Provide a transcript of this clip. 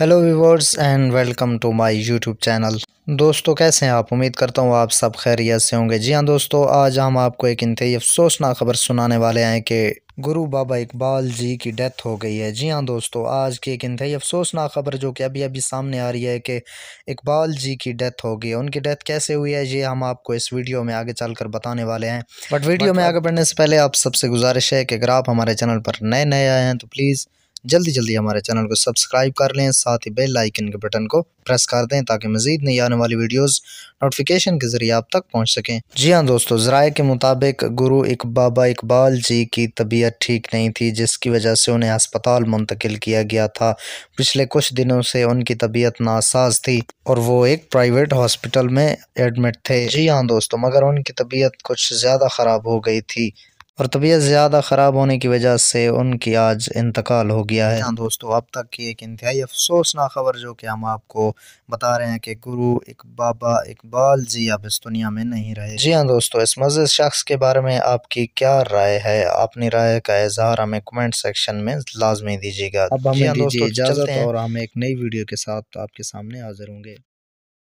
hello viewers and welcome to my YouTube channel दोस्तों कैसे हैं आप उम्मीद करता हूं आप सब खैरियत से होंगे जी हां दोस्तों आज हम आपको एक इंतई अफसोसनाक खबर सुनाने वाले हैं कि गुरु बाबा इकबाल जी की डेथ हो गई है जी हाँ दोस्तों आज की एक इंतई अफसोसनाक खबर जो कि अभी अभी सामने आ रही है कि इकबाल जी की डेथ हो गई है उनकी डेथ कैसे हुई है ये हम आपको इस वीडियो में आगे चल बताने वाले हैं बट वीडियो में आगे बढ़ने से पहले आप सबसे गुजारिश है कि अगर आप हमारे चैनल पर नए नए आए हैं तो प्लीज़ जल्दी जल्दी हमारे चैनल को सब्सक्राइब कर लें साथ ही बेल आइकन के बटन को प्रेस कर दें ताकि मजीद नई आने वाली वीडियोस नोटिफिकेशन के ज़रिए आप तक पहुंच सकें जी हाँ दोस्तों ज़राए के मुताबिक गुरु एक बाबा इकबाल जी की तबीयत ठीक नहीं थी जिसकी वजह से उन्हें अस्पताल मुंतकिल किया गया था पिछले कुछ दिनों से उनकी तबीयत नासाज थी और वो एक प्राइवेट हॉस्पिटल में एडमिट थे जी हाँ दोस्तों मगर उनकी तबीयत कुछ ज़्यादा ख़राब हो गई थी और तबीयत ज़्यादा ख़राब होने की वजह से उनकी आज इंतकाल हो गया है हाँ दोस्तों अब तक की एक इंतहाई अफसोसनाक खबर जो कि हम आपको बता रहे हैं कि गुरु एक बाबा इकबाल जी अब इस दुनिया में नहीं रहे जी हाँ दोस्तों इस मज़े शख्स के बारे में आपकी क्या राय है अपनी राय का इजहार हमें कमेंट सेक्शन में लाजमी दीजिएगा अब हम हाँ दोस्तों इजाज़त और हम एक नई वीडियो के साथ आपके सामने हाजिर होंगे